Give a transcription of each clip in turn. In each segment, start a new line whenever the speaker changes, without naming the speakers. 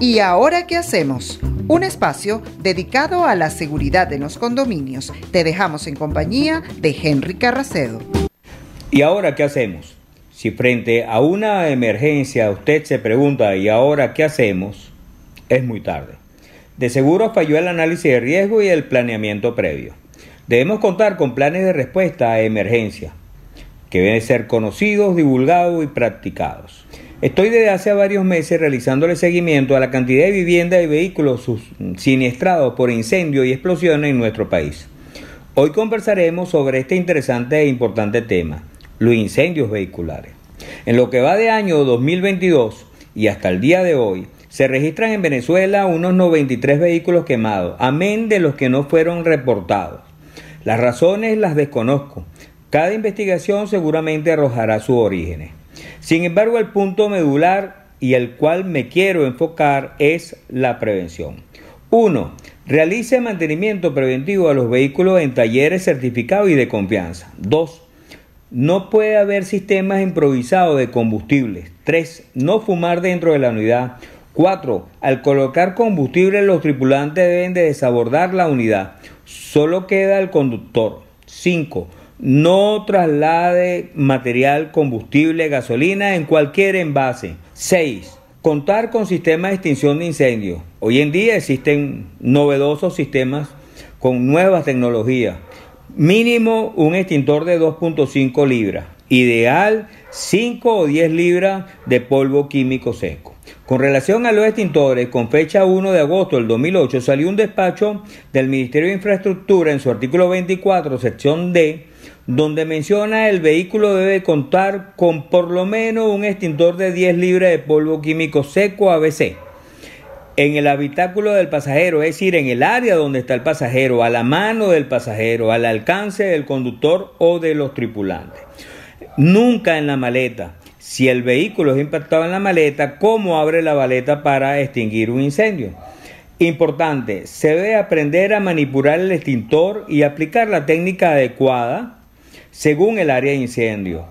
¿Y ahora qué hacemos? Un espacio dedicado a la seguridad De los condominios. Te dejamos en compañía de Henry Carracedo.
¿Y ahora qué hacemos? Si frente a una emergencia usted se pregunta ¿y ahora qué hacemos? Es muy tarde. De seguro falló el análisis de riesgo y el planeamiento previo. Debemos contar con planes de respuesta a emergencias, que deben ser conocidos, divulgados y practicados. Estoy desde hace varios meses realizándole seguimiento a la cantidad de viviendas y vehículos siniestrados por incendios y explosiones en nuestro país. Hoy conversaremos sobre este interesante e importante tema, los incendios vehiculares. En lo que va de año 2022 y hasta el día de hoy, se registran en Venezuela unos 93 vehículos quemados, amén de los que no fueron reportados. Las razones las desconozco. Cada investigación seguramente arrojará sus orígenes. Sin embargo, el punto medular y el cual me quiero enfocar es la prevención. 1. Realice mantenimiento preventivo a los vehículos en talleres certificados y de confianza. 2. No puede haber sistemas improvisados de combustibles. 3. No fumar dentro de la unidad. 4. Al colocar combustible los tripulantes deben de desabordar la unidad. Solo queda el conductor. 5. No traslade material, combustible, gasolina en cualquier envase. 6. Contar con sistemas de extinción de incendios. Hoy en día existen novedosos sistemas con nuevas tecnologías. Mínimo un extintor de 2.5 libras. Ideal 5 o 10 libras de polvo químico seco. Con relación a los extintores, con fecha 1 de agosto del 2008 salió un despacho del Ministerio de Infraestructura en su artículo 24, sección D, donde menciona el vehículo debe contar con por lo menos un extintor de 10 libras de polvo químico seco ABC. En el habitáculo del pasajero, es decir, en el área donde está el pasajero, a la mano del pasajero, al alcance del conductor o de los tripulantes. Nunca en la maleta. Si el vehículo es impactado en la maleta, ¿cómo abre la maleta para extinguir un incendio? Importante, se debe aprender a manipular el extintor y aplicar la técnica adecuada según el área de incendio.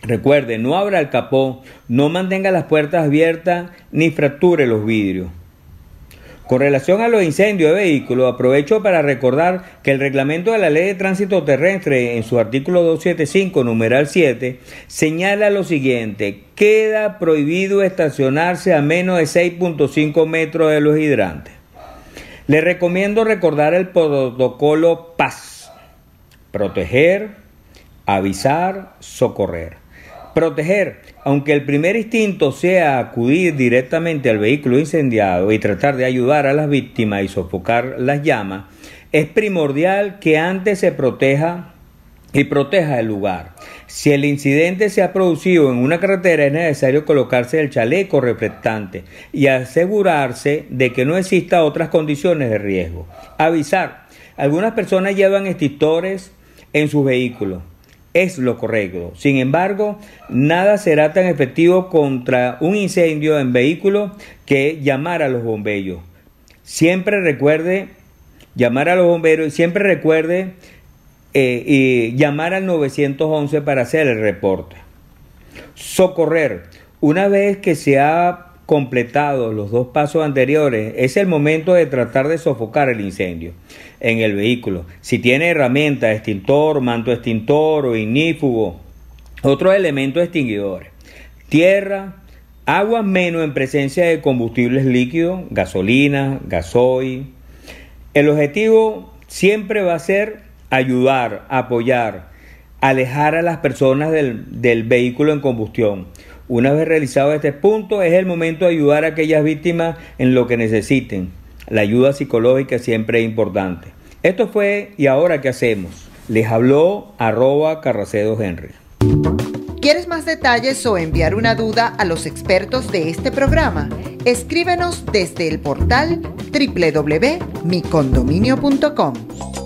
Recuerde, no abra el capó, no mantenga las puertas abiertas ni fracture los vidrios. Con relación a los incendios de vehículos, aprovecho para recordar que el reglamento de la Ley de Tránsito Terrestre, en su artículo 275, numeral 7, señala lo siguiente, queda prohibido estacionarse a menos de 6.5 metros de los hidrantes. Le recomiendo recordar el protocolo PAS, proteger, avisar, socorrer. Proteger. Aunque el primer instinto sea acudir directamente al vehículo incendiado y tratar de ayudar a las víctimas y sofocar las llamas, es primordial que antes se proteja y proteja el lugar. Si el incidente se ha producido en una carretera es necesario colocarse el chaleco reflectante y asegurarse de que no exista otras condiciones de riesgo. Avisar. Algunas personas llevan extintores en sus vehículos es lo correcto. Sin embargo, nada será tan efectivo contra un incendio en vehículo que llamar a los bomberos. Siempre recuerde llamar a los bomberos, y siempre recuerde eh, y llamar al 911 para hacer el reporte. Socorrer. Una vez que se ha completados los dos pasos anteriores, es el momento de tratar de sofocar el incendio en el vehículo. Si tiene herramientas, extintor, manto extintor o ignífugo, otros elementos extinguidores, tierra, agua menos en presencia de combustibles líquidos, gasolina, gasoil. El objetivo siempre va a ser ayudar, apoyar, alejar a las personas del, del vehículo en combustión una vez realizado este punto, es el momento de ayudar a aquellas víctimas en lo que necesiten. La ayuda psicológica siempre es importante. Esto fue ¿Y ahora qué hacemos? Les habló arroba Carracedo Henry.
¿Quieres más detalles o enviar una duda a los expertos de este programa? Escríbenos desde el portal www.micondominio.com.